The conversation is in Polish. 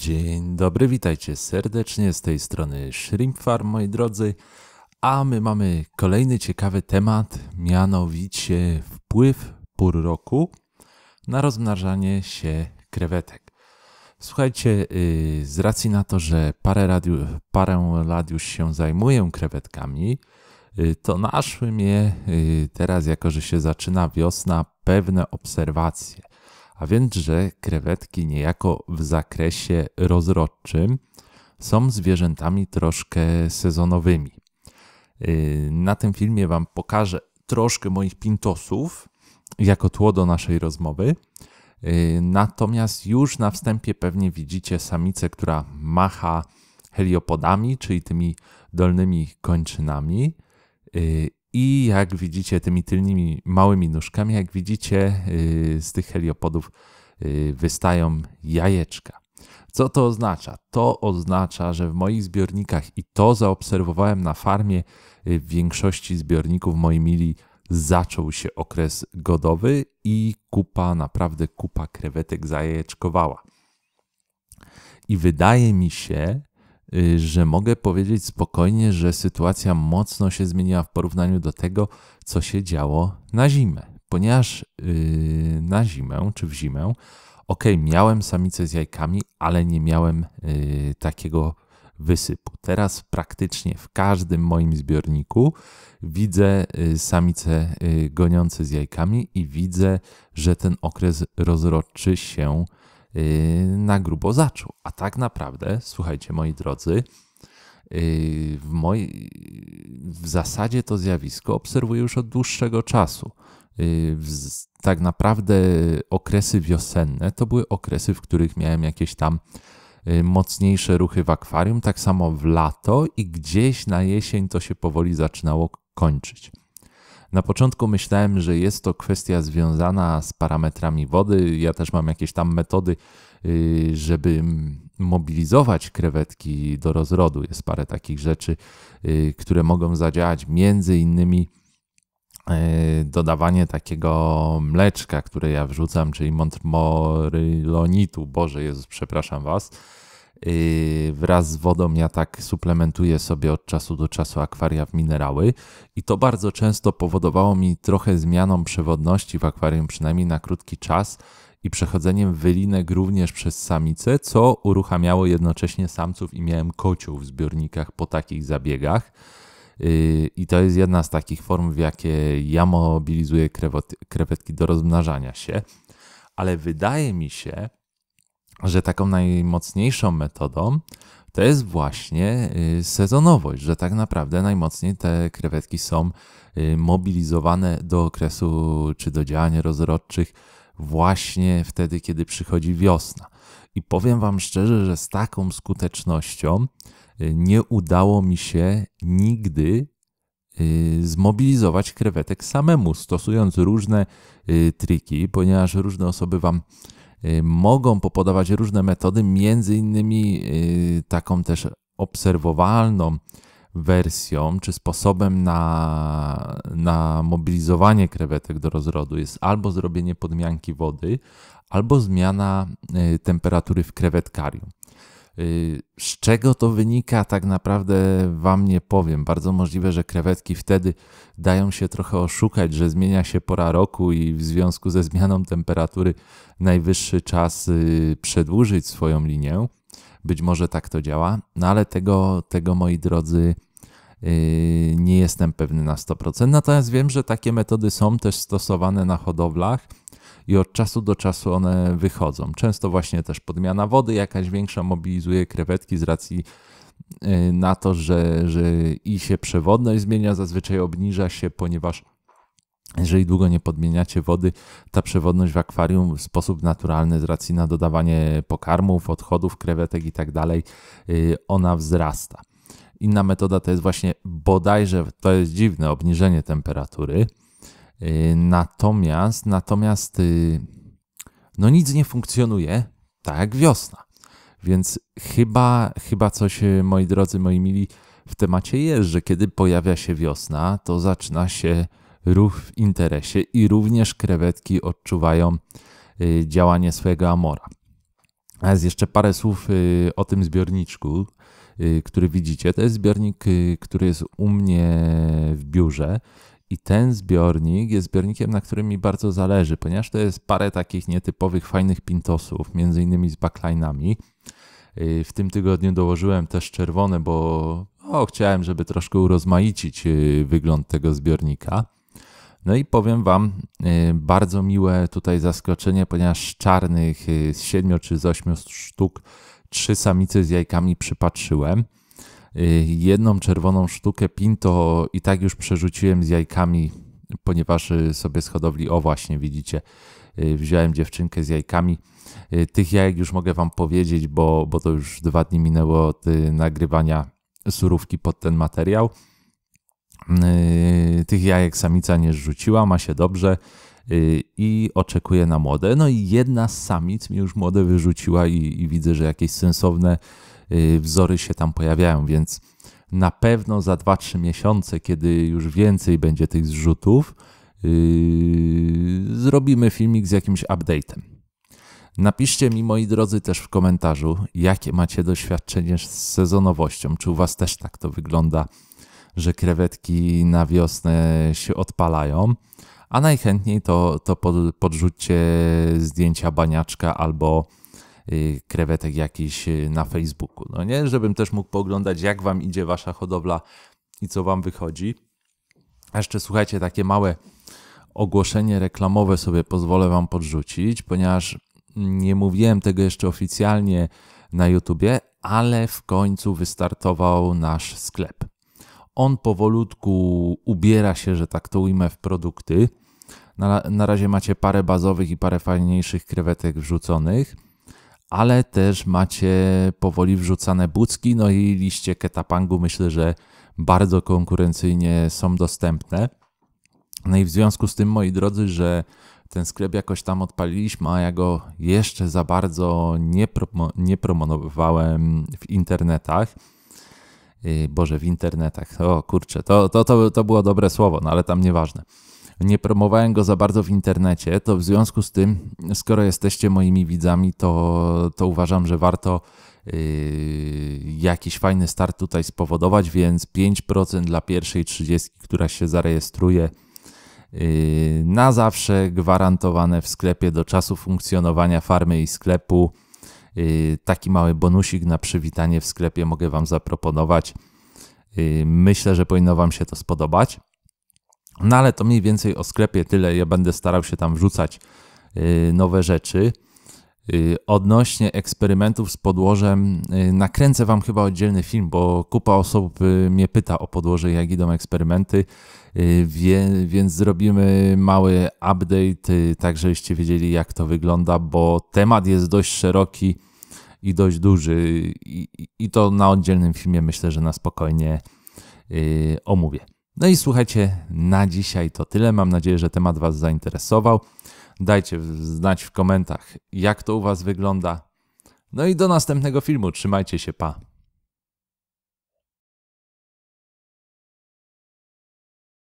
Dzień dobry, witajcie serdecznie z tej strony Shrimp Farm, moi drodzy. A my mamy kolejny ciekawy temat, mianowicie wpływ pór roku na rozmnażanie się krewetek. Słuchajcie, y, z racji na to, że parę, radiu, parę lat już się zajmuję krewetkami, y, to naszły mnie y, teraz, jako że się zaczyna wiosna, pewne obserwacje a więc, że krewetki niejako w zakresie rozrodczym są zwierzętami troszkę sezonowymi. Y, na tym filmie Wam pokażę troszkę moich pintosów jako tło do naszej rozmowy. Y, natomiast już na wstępie pewnie widzicie samicę, która macha heliopodami, czyli tymi dolnymi kończynami y, i jak widzicie, tymi tylnymi małymi nóżkami, jak widzicie, y, z tych heliopodów y, wystają jajeczka. Co to oznacza? To oznacza, że w moich zbiornikach, i to zaobserwowałem na farmie, y, w większości zbiorników mojej mili, zaczął się okres godowy i kupa, naprawdę kupa krewetek zajeczkowała. I wydaje mi się, Y, że mogę powiedzieć spokojnie, że sytuacja mocno się zmieniła w porównaniu do tego, co się działo na zimę. Ponieważ y, na zimę czy w zimę, ok, miałem samicę z jajkami, ale nie miałem y, takiego wysypu. Teraz praktycznie w każdym moim zbiorniku widzę samice goniące z jajkami i widzę, że ten okres rozrodczy się Y, na grubo zaczął. A tak naprawdę, słuchajcie moi drodzy, y, w, mojej w zasadzie to zjawisko obserwuję już od dłuższego czasu. Y, tak naprawdę okresy wiosenne to były okresy, w których miałem jakieś tam mocniejsze ruchy w akwarium, tak samo w lato i gdzieś na jesień to się powoli zaczynało kończyć. Na początku myślałem, że jest to kwestia związana z parametrami wody. Ja też mam jakieś tam metody, y, żeby mobilizować krewetki do rozrodu. Jest parę takich rzeczy, y, które mogą zadziałać, między innymi y, dodawanie takiego mleczka, które ja wrzucam, czyli montmorylonitu, Boże Jezus, przepraszam Was, Y, wraz z wodą ja tak suplementuję sobie od czasu do czasu akwaria w minerały i to bardzo często powodowało mi trochę zmianą przewodności w akwarium, przynajmniej na krótki czas i przechodzeniem wylinek również przez samice, co uruchamiało jednocześnie samców i miałem kocioł w zbiornikach po takich zabiegach. Y, I to jest jedna z takich form, w jakie ja mobilizuję krewetki do rozmnażania się. Ale wydaje mi się, że taką najmocniejszą metodą to jest właśnie y, sezonowość, że tak naprawdę najmocniej te krewetki są y, mobilizowane do okresu czy do działań rozrodczych właśnie wtedy, kiedy przychodzi wiosna. I powiem Wam szczerze, że z taką skutecznością y, nie udało mi się nigdy zmobilizować krewetek samemu, stosując różne triki, ponieważ różne osoby Wam Y, mogą popodawać różne metody, między innymi y, taką też obserwowalną wersją czy sposobem na, na mobilizowanie krewetek do rozrodu jest albo zrobienie podmianki wody, albo zmiana y, temperatury w krewetkarium. Y, z czego to wynika, tak naprawdę Wam nie powiem. Bardzo możliwe, że krewetki wtedy dają się trochę oszukać, że zmienia się pora roku i w związku ze zmianą temperatury najwyższy czas y, przedłużyć swoją linię. Być może tak to działa, no ale tego, tego moi drodzy, y, nie jestem pewny na 100%. Natomiast wiem, że takie metody są też stosowane na hodowlach i od czasu do czasu one wychodzą. Często właśnie też podmiana wody jakaś większa mobilizuje krewetki z racji y, na to, że, że i się przewodność zmienia, zazwyczaj obniża się, ponieważ jeżeli długo nie podmieniacie wody, ta przewodność w akwarium w sposób naturalny z racji na dodawanie pokarmów, odchodów, krewetek i tak dalej, y, ona wzrasta. Inna metoda to jest właśnie bodajże, to jest dziwne, obniżenie temperatury. Y, natomiast, natomiast y, no nic nie funkcjonuje tak jak wiosna. Więc chyba, chyba coś, moi drodzy, moi mili, w temacie jest, że kiedy pojawia się wiosna, to zaczyna się ruch w interesie i również krewetki odczuwają y, działanie swojego amora. A jest jeszcze parę słów o tym zbiorniczku, który widzicie. To jest zbiornik, który jest u mnie w biurze i ten zbiornik jest zbiornikiem, na którym mi bardzo zależy, ponieważ to jest parę takich nietypowych, fajnych pintosów, między innymi z backline'ami. Y, w tym tygodniu dołożyłem też czerwone, bo o, chciałem, żeby troszkę urozmaicić y, wygląd tego zbiornika. No i powiem Wam, y, bardzo miłe tutaj zaskoczenie, ponieważ czarnych z 7 czy z 8 sztuk trzy samice z jajkami przypatrzyłem. Y, jedną czerwoną sztukę pinto i tak już przerzuciłem z jajkami, ponieważ y, sobie z hodowli, o właśnie widzicie, y, wziąłem dziewczynkę z jajkami. Tych jajek już mogę wam powiedzieć, bo, bo to już dwa dni minęło od nagrywania surówki pod ten materiał. Tych jajek samica nie rzuciła, ma się dobrze i oczekuje na młode. No i jedna z samic mi już młode wyrzuciła i, i widzę, że jakieś sensowne Y, wzory się tam pojawiają, więc na pewno za 2-3 miesiące, kiedy już więcej będzie tych zrzutów, y, zrobimy filmik z jakimś update'em. Napiszcie mi, moi drodzy, też w komentarzu, jakie macie doświadczenie z sezonowością. Czy u Was też tak to wygląda, że krewetki na wiosnę się odpalają? A najchętniej to, to podrzućcie zdjęcia baniaczka albo Y, krewetek jakiś y, na Facebooku. No nie, żebym też mógł poglądać, jak wam idzie wasza hodowla i co wam wychodzi. A jeszcze słuchajcie, takie małe ogłoszenie reklamowe sobie pozwolę wam podrzucić, ponieważ nie mówiłem tego jeszcze oficjalnie na YouTubie, ale w końcu wystartował nasz sklep. On powolutku ubiera się, że tak to ujmę, w produkty. Na, na razie macie parę bazowych i parę fajniejszych krewetek wrzuconych ale też macie powoli wrzucane bucki, no i liście ketapangu myślę, że bardzo konkurencyjnie są dostępne. No i w związku z tym, moi drodzy, że ten sklep jakoś tam odpaliliśmy, a ja go jeszcze za bardzo nie, promo, nie w internetach. Yy, Boże, w internetach. O kurczę, to, to, to, to było dobre słowo, no ale tam nieważne nie promowałem go za bardzo w internecie, to w związku z tym, skoro jesteście moimi widzami, to, to uważam, że warto yy, jakiś fajny start tutaj spowodować, więc 5% dla pierwszej 30, która się zarejestruje yy, na zawsze gwarantowane w sklepie do czasu funkcjonowania farmy i sklepu. Yy, taki mały bonusik na przywitanie w sklepie mogę Wam zaproponować. Yy, myślę, że powinno Wam się to spodobać. No ale to mniej więcej o sklepie tyle. Ja będę starał się tam wrzucać y, nowe rzeczy. Y, odnośnie eksperymentów z podłożem, y, nakręcę Wam chyba oddzielny film, bo kupa osób mnie pyta o podłoże, jak idą eksperymenty, więc zrobimy mały update, tak żebyście wiedzieli, jak to wygląda, bo temat jest dość szeroki i dość duży, i to na oddzielnym filmie myślę, że na spokojnie omówię. No i słuchajcie, na dzisiaj to tyle. Mam nadzieję, że temat Was zainteresował. Dajcie znać w komentarzach, jak to u Was wygląda. No i do następnego filmu. Trzymajcie się, pa.